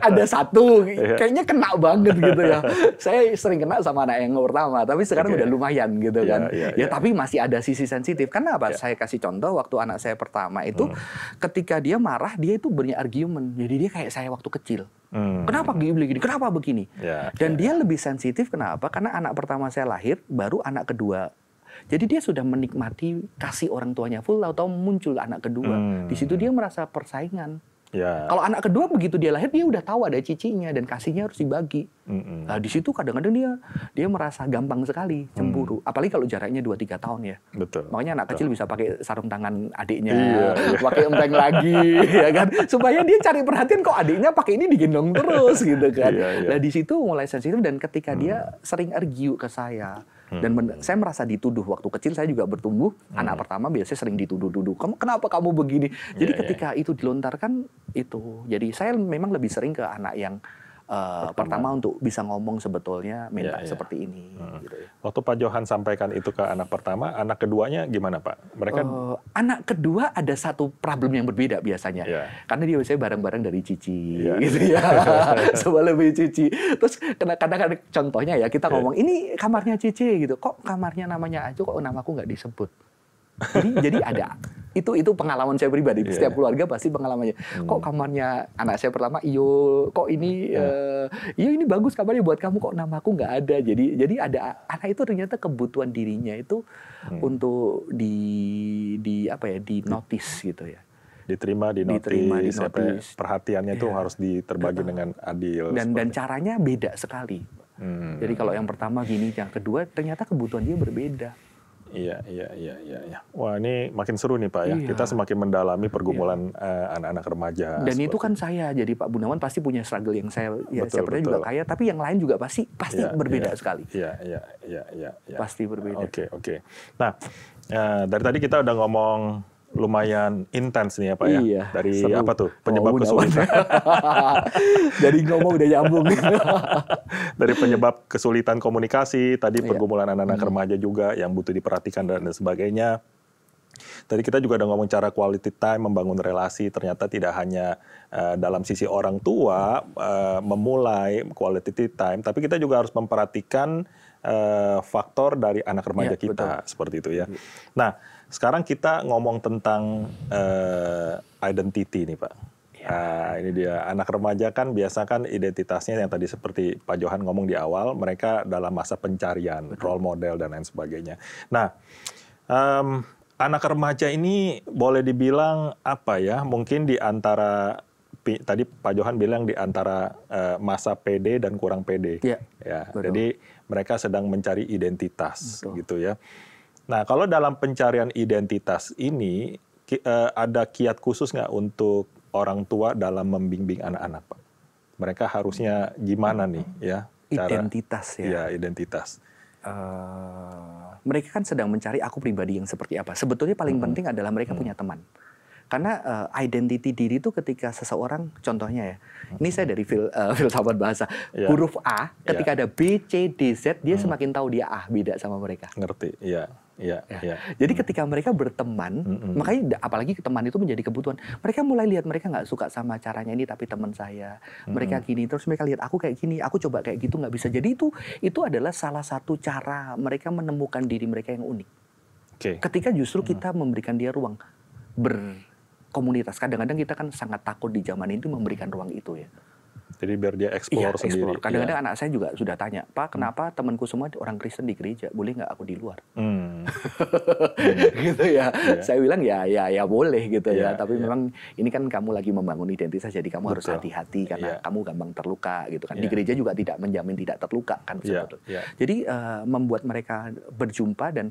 ada satu iya. kayaknya kena banget gitu ya. Saya sering kena sama anak yang pertama, tapi sekarang okay. udah lumayan gitu yeah, kan. Yeah, yeah, ya iya. tapi masih ada sisi sensitif. Karena apa? Iya. Saya kasih contoh waktu anak saya pertama itu hmm. ketika dia marah dia itu berani argumen. Jadi dia kayak saya waktu kecil. Hmm. Kenapa begini? Kenapa begini? Dan dia lebih sensitif kenapa? Karena anak pertama saya lahir baru anak kedua jadi dia sudah menikmati kasih orang tuanya full atau muncul anak kedua. Hmm. Di situ dia merasa persaingan. Ya. Kalau anak kedua begitu dia lahir dia udah tahu ada cicinya dan kasihnya harus dibagi. mm -mm. Nah di situ kadang-kadang dia dia merasa gampang sekali mm. cemburu. Mm. Apalagi kalau jaraknya 2-3 tahun ya. Betul. Makanya anak Betul. kecil bisa pakai sarung tangan adiknya, iya, iya. pakai iya. lagi, ya kan. Supaya dia cari perhatian kok adiknya pakai ini digendong terus gitu kan. Iya, iya. Nah di situ mulai sensitif dan ketika mm. dia sering argue ke saya Hmm. Dan men- saya merasa dituduh waktu kecil saya juga bertumbuh. Hmm. Anak pertama biasanya sering dituduh-tuduh. Kamu kenapa kamu begini? Jadi yeah, iya. ketika yeah. itu dilontarkan itu. Jadi saya memang lebih sering ke anak yang uh, pertama untuk bisa ngomong sebetulnya minta ya, ya. seperti ini. Hmm. Gitu ya. Waktu Pak Johan sampaikan itu ke anak pertama, anak keduanya gimana Pak? Mereka uh, anak kedua ada satu problem yang berbeda biasanya, ya. karena dia biasanya bareng-bareng dari Cici, ya. gitu ya, sama lebih Cici. Terus kadang-kadang contohnya ya kita iya. ngomong ini kamarnya Cici gitu, kok kamarnya namanya Ajo kok namaku nggak disebut jadi jadi ada itu itu pengalaman saya pribadi. Yeah. Setiap iya. keluarga pasti pengalamannya. Hmm. Kok kamarnya anak saya pertama Iyo, kok ini yeah. Iya. uh, Iyo ini bagus kamarnya buat kamu kok namaku nggak ada. Jadi jadi ada anak itu ternyata kebutuhan dirinya itu hmm. untuk di di apa ya di notice gitu ya diterima di notis, diterima, di perhatiannya itu tuh iya. harus diterbagi nah, dengan adil dan dan caranya beda sekali. Hmm. Jadi kalau yang pertama gini, yang kedua ternyata kebutuhan dia berbeda. Iya, iya, iya, iya, iya. Wah, ini makin seru nih Pak ya. Iya. Kita semakin mendalami iya. pergumulan eh, anak-anak iya. remaja. Dan itu kan saya, jadi Pak Gunawan pasti punya struggle yang saya, ya betul, saya pernah juga kaya, tapi yang lain juga pasti pasti iya, berbeda iya, sekali. Iya, iya, iya, iya, iya. Pasti berbeda. Oke, okay, oke. Okay. Nah, eh, dari tadi kita udah ngomong lumayan intens nih ya Pak ya. Iya, dari seru. apa tuh penyebab oh, kesulitan? Jadi ngomong udah nyambung. Dari penyebab kesulitan komunikasi, tadi iya. pergumulan anak-anak iya. remaja juga yang butuh diperhatikan dan, sebagainya. Tadi kita juga ada ngomong cara quality time membangun relasi ternyata tidak hanya uh, dalam sisi orang tua uh, memulai quality time tapi kita juga harus memperhatikan uh, faktor dari anak remaja ya, kita betul. seperti itu ya. Nah, sekarang kita ngomong tentang uh, identity nih Pak. Ya. Uh, ini dia anak remaja kan biasa kan identitasnya yang tadi seperti Pak Johan ngomong di awal, mereka dalam masa pencarian, Betul. role model dan lain sebagainya. Nah, um, anak remaja ini boleh dibilang apa ya? Mungkin di antara tadi Pak Johan bilang di antara uh, masa PD dan kurang PD. Ya. ya Jadi mereka sedang mencari identitas Betul. gitu ya. Nah, kalau dalam pencarian identitas ini eh, ada kiat khusus nggak untuk orang tua dalam membimbing anak-anak, Pak? Mereka harusnya gimana nih, ya? Cara, identitas ya. Ya, identitas. Uh, mereka kan sedang mencari aku pribadi yang seperti apa. Sebetulnya paling hmm. penting adalah mereka hmm. punya teman. Karena uh, identity diri itu ketika seseorang, contohnya ya, hmm. ini saya dari fil, uh, filsafat bahasa, yeah. huruf A, iya. ketika yeah. ada B, C, D, Z, dia hmm. semakin tahu dia A, beda sama mereka. Ngerti, ya. Yeah. Iya, ya, ya. Ya. Jadi hmm. ketika mereka berteman, hmm. makanya apalagi teman itu menjadi kebutuhan. Mereka mulai lihat mereka nggak suka sama caranya ini, tapi teman saya. Hmm. Mereka gini terus mereka lihat aku kayak gini, aku coba kayak gitu nggak bisa. Jadi itu itu adalah salah satu cara mereka menemukan diri mereka yang unik. Okay. Ketika justru kita memberikan dia ruang berkomunitas. Kadang-kadang kita kan sangat takut di zaman itu memberikan ruang itu ya. Jadi biar dia iya, explore iya, sendiri. Kadang-kadang iya. anak saya juga sudah tanya, Pak hmm. kenapa hmm. temanku semua orang Kristen di gereja, boleh nggak aku di luar? Hmm. gitu ya. Yeah. Saya bilang ya ya ya boleh gitu yeah, ya. Iya, Tapi yeah. memang ini kan kamu lagi membangun identitas, jadi kamu Betul. harus hati-hati karena yeah. kamu gampang terluka gitu kan. Yeah. Di iya. gereja juga tidak menjamin tidak terluka kan Yeah. Yeah. Jadi uh, membuat mereka berjumpa dan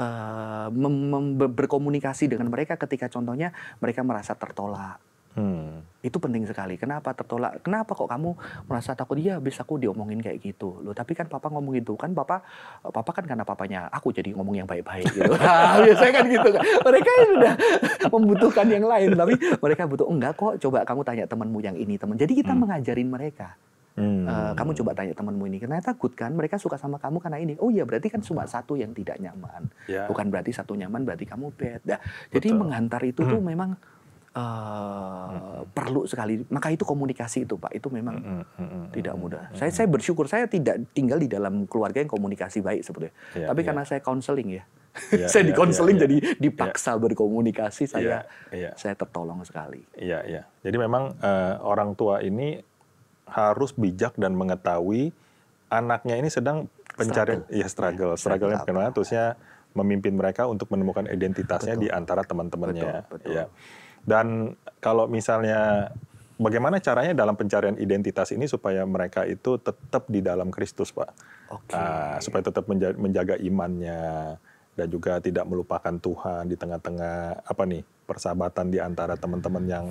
uh, berkomunikasi dengan mereka ketika contohnya mereka merasa tertolak Hmm. Itu penting sekali. Kenapa tertolak? Kenapa kok kamu merasa takut? Iya, habis aku diomongin kayak gitu. Loh, tapi kan papa ngomong gitu. Kan papa eh, papa kan karena papanya aku jadi ngomong yang baik-baik gitu. nah, biasanya kan gitu kan. Mereka sudah membutuhkan yang lain, tapi mereka butuh enggak kok. Coba kamu tanya temanmu yang ini, teman. Jadi kita hmm. mengajarin mereka. Hmm. Uh, kamu coba tanya temanmu ini, ternyata good kan? Mereka suka sama kamu karena ini. Oh iya, berarti kan cuma satu yang tidak nyaman. Yeah. Bukan berarti satu nyaman berarti kamu bad. Nah, jadi mengantar itu hmm. tuh memang Uh, hmm. perlu sekali maka itu komunikasi itu pak itu memang hmm. hmm, hmm, hmm tidak mudah hmm. saya saya bersyukur saya tidak tinggal di dalam keluarga yang komunikasi baik sebetulnya yeah, tapi yeah. karena saya counseling ya ya, ya saya ya, di counseling ya. ya. jadi ya. dipaksa ya. berkomunikasi saya ya, ya. saya tertolong sekali iya iya jadi memang uh, orang tua ini harus bijak dan mengetahui anaknya ini sedang pencarian struggle. ya struggle struggle yang struggle. terusnya memimpin mereka untuk menemukan identitasnya betul. di antara teman-temannya betul, betul. ya dan kalau misalnya bagaimana caranya dalam pencarian identitas ini supaya mereka itu tetap di dalam Kristus, Pak? Okay. Uh, supaya tetap menjaga, imannya dan juga tidak melupakan Tuhan di tengah-tengah apa nih persahabatan di antara teman-teman yang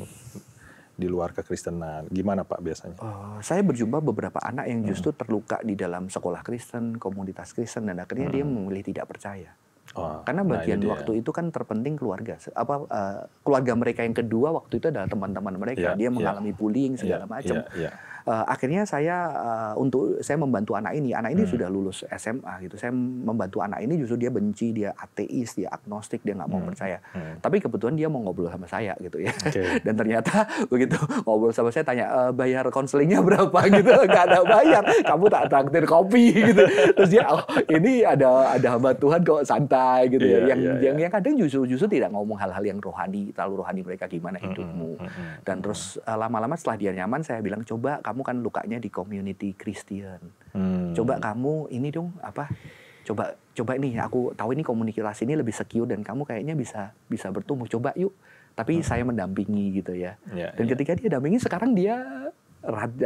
di luar kekristenan. Gimana Pak biasanya? Uh, saya berjumpa beberapa anak yang hmm. justru hmm. terluka di dalam sekolah Kristen, komunitas Kristen, dan akhirnya hmm. dia memilih tidak percaya. Karena nah, bagian nah waktu itu kan terpenting keluarga. Apa uh, keluarga mereka yang kedua waktu itu adalah teman-teman mereka. Yeah, dia iya. mengalami yeah. bullying iya, segala yeah, macam. Yeah, yeah uh, akhirnya saya uh, untuk saya membantu anak ini. Anak ini hmm. sudah lulus SMA gitu. Saya membantu anak ini justru dia benci, dia ateis, dia agnostik, dia nggak mau hmm. percaya. Hmm. Tapi kebetulan dia mau ngobrol sama saya gitu ya. Okay. Dan ternyata begitu ngobrol sama saya tanya e, bayar konselingnya berapa gitu, nggak ada bayar. Kamu tak traktir kopi gitu. Terus dia oh, ini ada ada hamba Tuhan kok santai gitu yeah, ya. Iya, yang yeah, yang iya. yang kadang justru justru tidak ngomong hal-hal yang rohani, terlalu rohani mereka gimana hmm, hidupmu. Hmm. Hmm. Dan hmm. terus lama-lama setelah dia nyaman saya bilang coba kamu kan lukanya di community Christian. Hmm. Coba kamu ini dong apa? Coba coba nih aku tahu ini komunikasi ini lebih secure dan kamu kayaknya bisa bisa bertumbuh. Coba yuk. Tapi hmm. saya mendampingi gitu ya. Yeah, dan yeah. ketika dia dampingi sekarang dia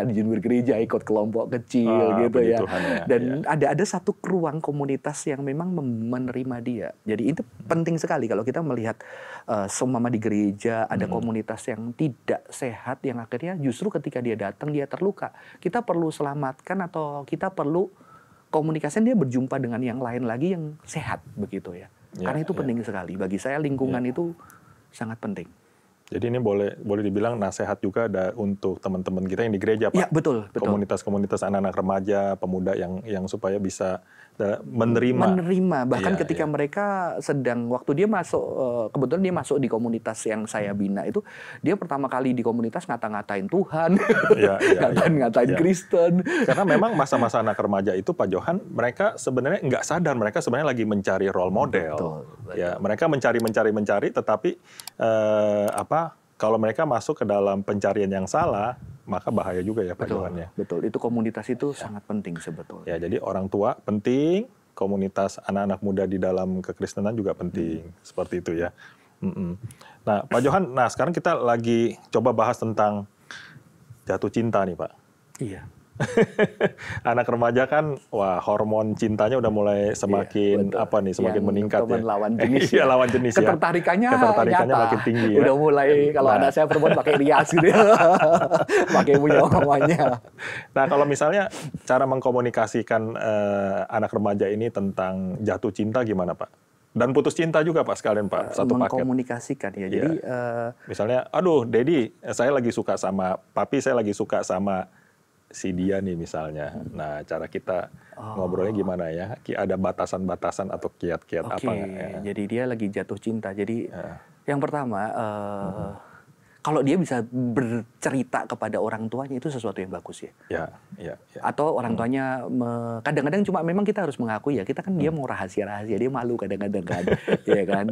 di Jenwer Gereja ikut kelompok kecil ah, gitu ya. ya. Dan ya. ada ada satu ruang komunitas yang memang menerima dia. Jadi itu hmm. penting sekali kalau kita melihat uh, semama di gereja ada hmm. komunitas yang tidak sehat yang akhirnya justru ketika dia datang dia terluka. Kita perlu selamatkan atau kita perlu komunikasi dia berjumpa dengan yang lain lagi yang sehat begitu ya. ya Karena itu ya. penting sekali bagi saya lingkungan ya. itu sangat penting. Jadi ini boleh boleh dibilang nasihat juga ada untuk teman-teman kita yang di gereja, ya, Pak. Ya, betul, Komunitas-komunitas anak-anak remaja, pemuda yang yang supaya bisa eh, menerima menerima bahkan ya, ketika ya. mereka sedang waktu dia masuk eh, kebetulan dia masuk di komunitas yang saya bina itu dia pertama kali di komunitas ngata-ngatain Tuhan ya, iya, ya, ngatain ngatain ya. Kristen karena memang masa-masa anak remaja itu Pak Johan mereka sebenarnya nggak sadar mereka sebenarnya lagi mencari role model betul. ya mereka mencari mencari mencari tetapi eh, apa kalau mereka masuk ke dalam pencarian yang salah, maka bahaya juga ya Pak Johan Betul, itu komunitas itu ya. sangat penting sebetulnya. Ya, jadi orang tua penting, komunitas anak-anak muda di dalam kekristenan juga penting, hmm. seperti itu ya. Mm -mm. Nah, Pak Johan, nah sekarang kita lagi coba bahas tentang jatuh cinta nih Pak. Iya. anak remaja kan wah hormon cintanya udah mulai iya, semakin iya, apa nih semakin yang meningkat ya. lawan jenis. iya, ya. lawan jenis ya. Ketertarikannya, Ketertarikannya nyata. makin tinggi ya. Udah mulai kalau nah. saya perempuan pakai rias gitu. Ya. pakai punya omongannya. Nah, kalau misalnya cara mengkomunikasikan uh, anak remaja ini tentang jatuh cinta gimana, Pak? dan putus cinta juga pak sekalian pak satu paket mengkomunikasikan ya jadi ya. Uh, misalnya aduh Dedi saya lagi suka sama papi saya lagi suka sama si dia nih misalnya. Hmm. Nah, cara kita oh. ngobrolnya gimana ya? Ada batasan-batasan atau kiat-kiat okay. apa ya? Jadi dia lagi jatuh cinta. Jadi ya. yang pertama uh, hmm. kalau dia bisa bercerita kepada orang tuanya itu sesuatu yang bagus ya. Ya, ya, ya. Atau orang hmm. tuanya kadang-kadang cuma memang kita harus mengakui ya, kita kan hmm. dia mau rahasia-rahasia, dia malu kadang-kadang kan. ya kan?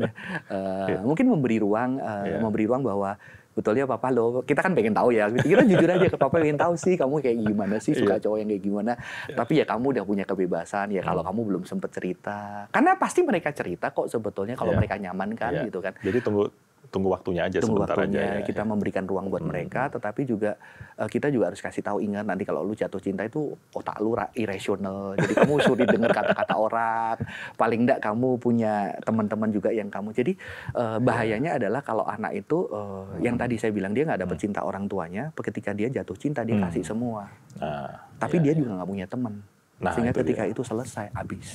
Uh, ya. mungkin memberi ruang uh, ya. memberi ruang bahwa Betulnya papa lo, kita kan pengen tahu ya. Kita jujur aja ke papa pengen tahu sih kamu kayak gimana sih suka iya. cowok yang kayak gimana. Iya. Tapi ya kamu udah punya kebebasan ya kalau hmm. kamu belum sempet cerita. Karena pasti mereka cerita kok sebetulnya kalau iya. mereka nyaman kan gitu kan. Jadi tunggu tunggu waktunya aja tunggu sebentar waktunya, aja. Ya, kita ya. memberikan ruang buat hmm. mereka, tetapi juga eh, kita juga harus kasih tahu ingat nanti kalau lu jatuh cinta itu otak lu irasional, jadi kamu sulit dengar kata-kata orang. Paling enggak kamu punya teman-teman juga yang kamu. Jadi bahayanya eh, bahayanya adalah kalau anak itu eh, yang hmm. tadi saya bilang dia nggak dapat hmm. cinta orang tuanya, ketika dia jatuh cinta dia hmm. kasih semua. Nah, tapi ya, dia ya. juga nggak punya teman. Nah, Sehingga itu ketika dia. itu selesai habis.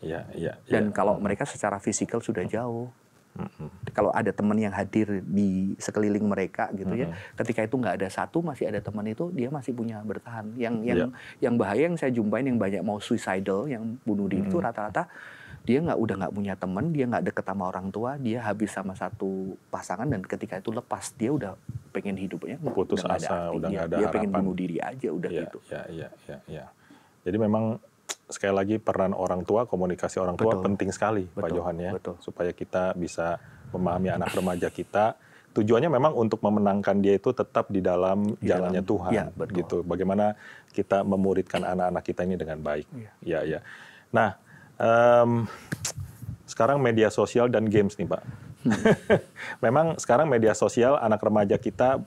Ya. iya, Dan kalau hmm. mereka secara fisikal sudah hmm. jauh, Mm-hmm. Kalau ada teman yang hadir di sekeliling mereka gitu mm-hmm. ya, ketika itu nggak ada satu masih ada teman itu dia masih punya bertahan. Yang yang yeah. yang bahaya yang saya jumpain yang banyak mau suicidal, yang bunuh diri mm-hmm. itu rata-rata dia nggak udah nggak punya teman, dia nggak deket sama orang tua, dia habis sama satu pasangan dan ketika itu lepas dia udah pengen hidupnya putus udah asa, ada udah nggak ada dia pengen bunuh diri aja udah yeah, gitu. Ya, ya, ya, ya. Jadi memang sekali lagi peran orang tua, komunikasi orang tua betul. penting sekali, betul, Pak Johan ya, betul. supaya kita bisa memahami anak remaja kita. Tujuannya memang untuk memenangkan dia itu tetap di dalam jalannya Tuhan, ya, gitu. Bagaimana kita memuridkan anak-anak kita ini dengan baik, ya, ya. ya. Nah, um, sekarang media sosial dan games nih, Pak. Hmm. memang sekarang media sosial anak remaja kita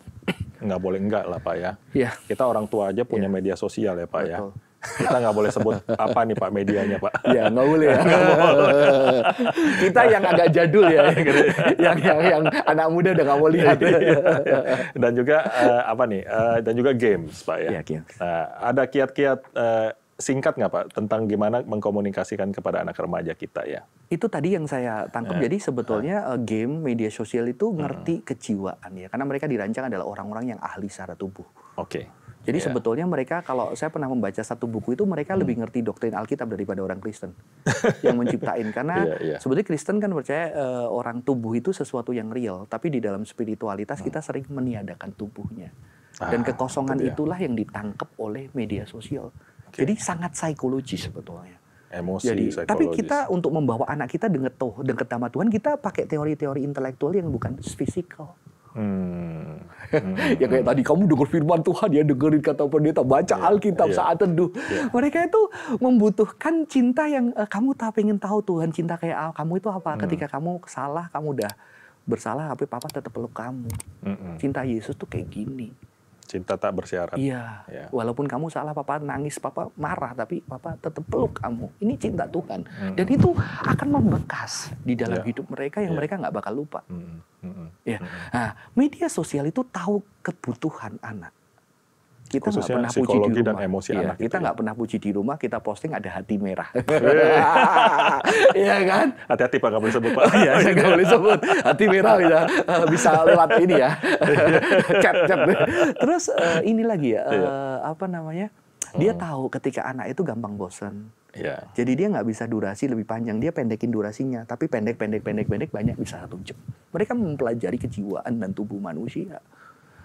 nggak boleh enggak lah, Pak ya. ya. Kita orang tua aja punya ya. media sosial ya, Pak ya. betul. ya kita nggak boleh sebut apa nih Pak medianya Pak. Ya nggak boleh ya. kita yang agak jadul ya, gitu. yang yang yang anak muda udah nggak mau lihat. Iya. dan juga uh, apa nih? Uh, dan juga games Pak ya. ya Uh, ada kiat-kiat singkat nggak Pak tentang gimana mengkomunikasikan kepada anak remaja kita ya? Itu tadi yang saya tangkap. yeah. Jadi sebetulnya uh, game media sosial itu ngerti hmm. kejiwaan ya, karena mereka dirancang adalah orang-orang yang ahli secara tubuh. Oke. Okay jadi yeah. sebetulnya mereka kalau saya pernah membaca satu buku itu mereka hmm. lebih ngerti doktrin Alkitab daripada orang Kristen yang menciptain karena yeah, yeah. sebetulnya Kristen kan percaya uh, orang tubuh itu sesuatu yang real, tapi di dalam spiritualitas hmm. kita sering meniadakan tubuhnya. Ah, Dan kekosongan itu ya. itulah yang ditangkap oleh media sosial. Okay. Jadi sangat psikologis sebetulnya. Emosi, Jadi, tapi kita untuk membawa anak kita dengan toh dengan ketama Tuhan kita pakai teori-teori intelektual yang bukan fisikal. Hmm. ya kayak tadi kamu dengar firman Tuhan ya dengerin kata pendeta baca yeah, Alkitab yeah. saat teduh. Yeah. Mereka itu membutuhkan cinta yang uh, kamu tak pengen tahu Tuhan cinta kayak kamu itu apa. Hmm. Ketika kamu salah kamu udah bersalah tapi papa tetap peluk kamu. Hmm. Cinta Yesus tuh kayak gini. Cinta tak bersyarat. Iya. Ya. Walaupun kamu salah, papa nangis, papa marah, tapi papa tetap peluk kamu. Ini cinta Tuhan. Hmm. Dan itu akan membekas di dalam ya. hidup mereka yang ya. mereka nggak bakal lupa. Hmm. Hmm. Ya. Nah, media sosial itu tahu kebutuhan anak kita nggak pernah puji di rumah. Dan emosi ya, anak kita gitu nggak ya. pernah puji di rumah, kita posting ada hati merah. Iya kan? Hati-hati Pak, nggak boleh sebut Pak. Iya, saya nggak boleh sebut. Hati merah bisa, ya. eh, bisa lewat ini ya. chat, chat. Terus uh, ini lagi ya, uh, apa namanya? Dia hmm. tahu ketika anak itu gampang bosan. Yeah. Jadi dia nggak bisa durasi lebih panjang, dia pendekin durasinya. Tapi pendek, pendek, pendek, pendek banyak bisa satu jam. Mereka mempelajari kejiwaan dan tubuh manusia.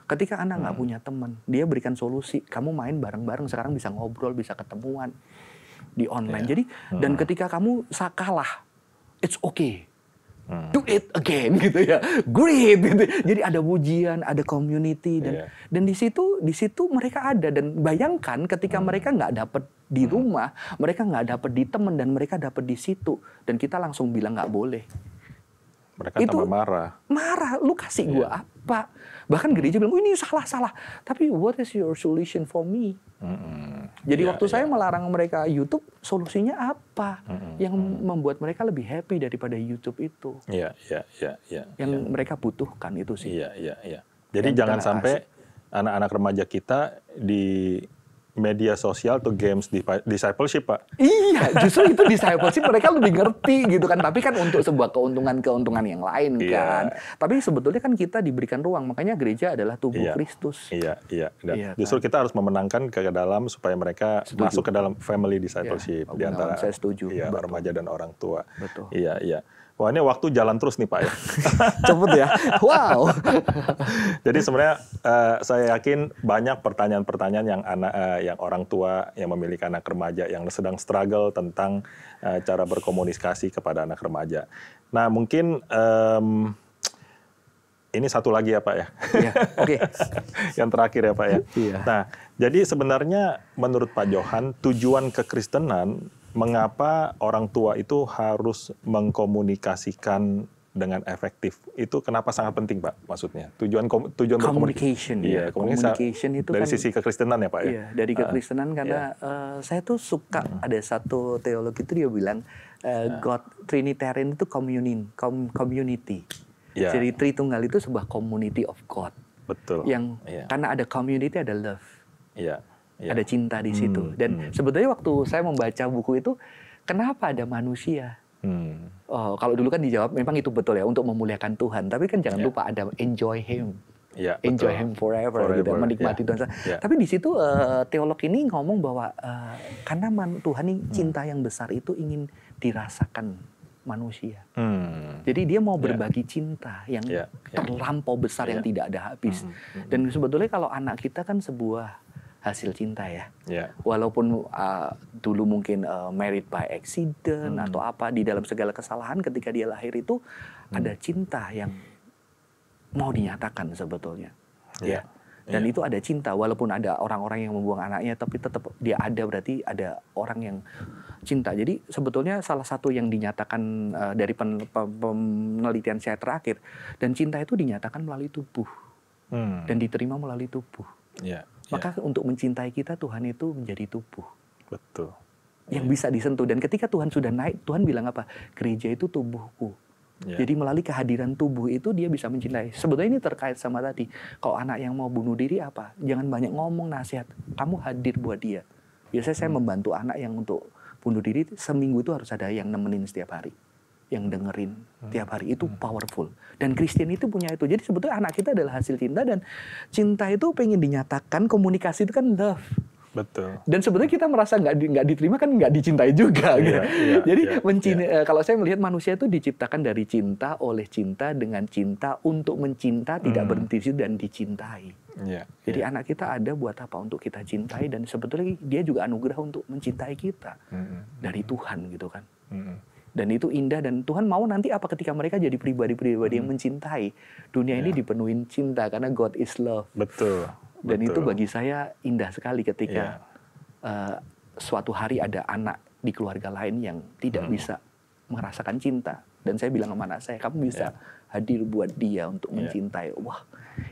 Ketika anak nggak hmm. punya teman, dia berikan solusi. Kamu main bareng-bareng, sekarang bisa ngobrol, bisa ketemuan di online. Yeah. Jadi hmm. dan ketika kamu kalah, it's okay. Hmm. Do it again gitu ya. Great gitu. Jadi ada pujian, ada community dan yeah. dan di situ di situ mereka ada dan bayangkan ketika hmm. mereka nggak dapat di hmm. rumah, mereka nggak dapat di teman dan mereka dapat di situ dan kita langsung bilang nggak boleh. Mereka itu, tambah marah. Marah, lu kasih yeah. gua iya. apa? Pak, bahkan gereja bilang, oh, ini salah salah. Tapi what is your solution for me? Mm-hmm. Jadi yeah, waktu yeah. saya melarang mereka YouTube, solusinya apa mm-hmm. yang membuat mereka lebih happy daripada YouTube itu? Iya, yeah, iya, iya. Yang yeah. mereka butuhkan itu sih. Iya, yeah, iya, yeah, iya. Yeah. Jadi yang jangan sampai anak-anak remaja kita di media sosial atau games discipleship pak? Iya, justru itu discipleship mereka lebih ngerti gitu kan. Tapi kan untuk sebuah keuntungan-keuntungan yang lain iya. kan. Tapi sebetulnya kan kita diberikan ruang, makanya gereja adalah tubuh iya. Kristus. Iya, iya. iya. justru kan? kita harus memenangkan ke dalam supaya mereka setuju. masuk ke dalam family discipleship iya. di antara saya setuju. Iya, remaja dan orang tua. Betul. Iya, iya. Wah ini waktu jalan terus nih Pak ya. Cepet ya. Wow. Jadi sebenarnya uh, saya yakin banyak pertanyaan-pertanyaan yang anak, uh, eh, yang orang tua yang memiliki anak remaja yang sedang struggle tentang uh, cara berkomunikasi kepada anak remaja. Nah mungkin um, ini satu lagi ya Pak ya. Iya. Oke. Okay. yang terakhir ya Pak ya. Iya. Nah jadi sebenarnya menurut Pak Johan tujuan kekristenan mengapa orang tua itu harus mengkomunikasikan dengan efektif itu kenapa sangat penting pak maksudnya tujuan kom, tujuan ya. Iya, komunikasi ya, ya communication itu dari kan, sisi kekristenan ya pak ya, iya, dari ah, kekristenan uh, karena yeah. uh, saya tuh suka hmm. ada satu teologi itu dia bilang uh, eh, yeah. God Trinitarian itu community com, community yeah. jadi Tritunggal itu sebuah community of God betul yang yeah. karena ada community ada love yeah Ya. ada cinta di situ. Hmm. Dan hmm. sebetulnya waktu saya membaca buku itu, kenapa ada manusia? Hmm. Oh, kalau dulu kan dijawab memang itu betul ya untuk memuliakan Tuhan. Tapi kan jangan ya. lupa ada enjoy Him. ya, enjoy betul. Him forever, gitu ya, forever. gitu, menikmati ya. Tuhan. Ya. Tapi di situ uh, teolog ini ngomong bahwa uh, karena man, Tuhan ini hmm. cinta yang besar itu ingin dirasakan manusia. Hmm. Jadi dia mau iya. berbagi yeah. cinta yang yeah. Iya. terlampau besar yeah. yang iya. tidak ada habis. Mm Hmm. Dan sebetulnya kalau anak kita kan sebuah hasil cinta ya. Yeah. Walaupun uh, dulu mungkin uh, eh, married by accident hmm. atau apa di dalam segala kesalahan ketika dia lahir itu hmm. ada cinta yang mau dinyatakan sebetulnya. Yeah. Ya. Dan yeah. itu ada cinta walaupun ada orang-orang yang membuang anaknya tapi tetap dia ada berarti ada orang yang cinta. Jadi sebetulnya salah satu yang dinyatakan uh, dari pen, penelitian saya terakhir dan cinta itu dinyatakan melalui tubuh. Hmm. Dan diterima melalui tubuh. Yeah Ya. Maka yeah. untuk mencintai kita Tuhan itu menjadi tubuh. Betul. Yang yeah. bisa disentuh dan ketika Tuhan sudah naik, Tuhan bilang apa? Gereja itu tubuhku. Yeah. Jadi melalui kehadiran tubuh itu dia bisa mencintai. Sebetulnya ini terkait sama tadi. Kalau anak yang mau bunuh diri apa? Jangan banyak ngomong nasihat. Kamu hadir buat dia. Biasanya saya hmm. membantu anak yang untuk bunuh diri seminggu itu harus ada yang nemenin setiap hari yang dengerin hmm. tiap hari itu hmm. powerful dan Kristen itu punya itu jadi sebetulnya anak kita adalah hasil cinta dan cinta itu pengen dinyatakan komunikasi itu kan love Betul. Dan sebetulnya kita merasa nggak di, nggak diterima kan nggak dicintai juga. Yeah, gitu. iya, yeah, Jadi yeah, mencinta, iya. yeah. kalau saya melihat manusia itu diciptakan dari cinta oleh cinta dengan cinta untuk mencinta hmm. tidak berhenti situ dan dicintai. Yeah, Jadi yeah. anak kita ada buat apa untuk kita cintai dan sebetulnya dia juga anugerah untuk mencintai kita -hmm. hmm dari Tuhan gitu kan. -hmm. Dan itu indah dan Tuhan mau nanti apa ketika mereka jadi pribadi-pribadi hmm. yang mencintai. Dunia yeah. ini ya. dipenuhi cinta karena God is love. Betul. Dan Betul. itu bagi saya indah sekali ketika yeah. Ya. uh, suatu hari ada anak di keluarga lain yang tidak hmm. bisa merasakan cinta. Dan saya bilang sama anak saya, kamu bisa yeah hadir buat dia untuk yeah. mencintai. Wah,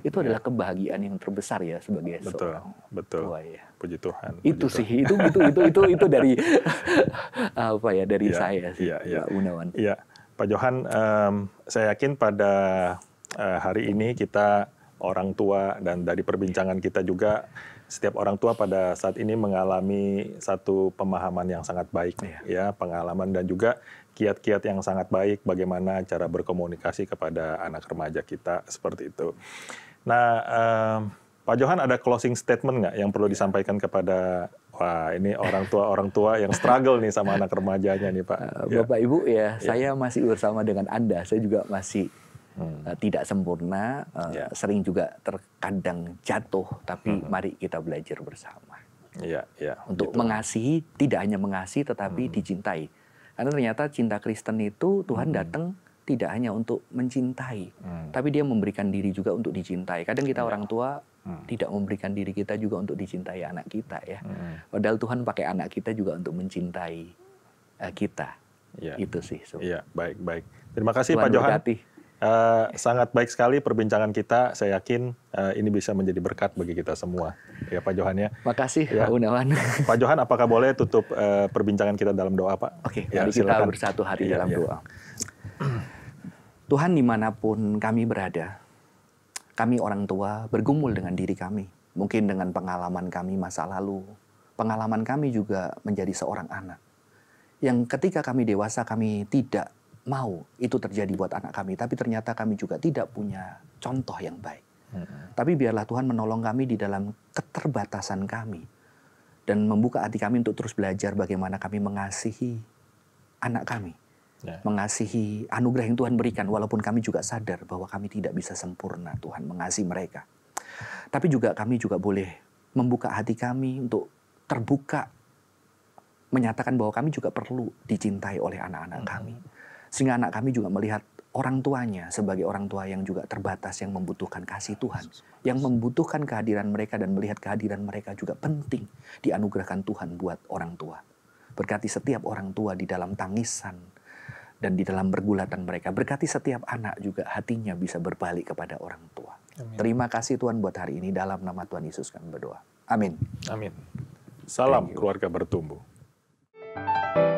itu yeah. adalah iya. kebahagiaan yang terbesar ya sebagai betul, seorang betul. tua ya. Puji Tuhan. Puji itu sih, itu itu itu itu itu dari apa ya dari yeah, saya sih, yeah, yeah. Pak Iya, yeah. Pak Johan, um, saya yakin pada uh, hari ini kita orang tua dan dari perbincangan kita juga setiap orang tua pada saat ini mengalami satu pemahaman yang sangat baik iya. ya pengalaman dan juga kiat-kiat yang sangat baik bagaimana cara berkomunikasi kepada anak remaja kita seperti itu. Nah, eh, Pak Johan ada closing statement nggak yang perlu disampaikan kepada wah ini orang tua orang tua yang struggle nih sama anak remajanya nih Pak. Eh, ya. Bapak ya. Ibu ya, ya, saya masih bersama dengan Anda. Saya juga masih hmm. Eh, tidak sempurna, eh, ya. sering juga terkadang jatuh, tapi hmm. mari kita belajar bersama. Iya, ya, Untuk gitu. mengasihi, tidak hanya mengasihi tetapi hmm. dicintai karena ternyata cinta Kristen itu Tuhan hmm. datang tidak hanya untuk mencintai, hmm. tapi dia memberikan diri juga untuk dicintai. Kadang kita ya. orang tua hmm. tidak memberikan diri kita juga untuk dicintai anak kita ya. Hmm. Padahal Tuhan pakai anak kita juga untuk mencintai uh, kita. Ya. Itu sih. Iya, so. baik-baik. Terima kasih Tuhan Pak Johan. Berkati. Eh, sangat baik sekali perbincangan kita. Saya yakin uh, ini bisa menjadi berkat bagi kita semua. Ya Pak Johan ya. Makasih ya. Pak Unawan. Pak Johan, apakah boleh tutup uh, perbincangan kita dalam doa Pak? Oke, okay, ya, mari silakan. kita bersatu hari iya, dalam iya. doa. Tuhan dimanapun kami berada, kami orang tua bergumul dengan diri kami. Mungkin dengan pengalaman kami masa lalu, pengalaman kami juga menjadi seorang anak. Yang ketika kami dewasa kami tidak mau itu terjadi buat anak kami, tapi ternyata kami juga tidak punya contoh yang baik. Hmm. Tapi biarlah Tuhan menolong kami di dalam keterbatasan kami dan membuka hati kami untuk terus belajar bagaimana kami mengasihi anak kami, yeah. mengasihi anugerah yang Tuhan berikan, walaupun kami juga sadar bahwa kami tidak bisa sempurna Tuhan mengasihi mereka. Tapi juga kami juga boleh membuka hati kami untuk terbuka menyatakan bahwa kami juga perlu dicintai oleh anak-anak kami. Hmm sehingga anak kami juga melihat orang tuanya sebagai orang tua yang juga terbatas yang membutuhkan kasih Tuhan, yang membutuhkan kehadiran mereka dan melihat kehadiran mereka juga penting dianugerahkan Tuhan buat orang tua. Berkati setiap orang tua di dalam tangisan dan di dalam bergulatan mereka. Berkati setiap anak juga hatinya bisa berbalik kepada orang tua. Amin. Terima kasih Tuhan buat hari ini dalam nama Tuhan Yesus kami berdoa. Amin. Amin. Salam keluarga bertumbuh. thank you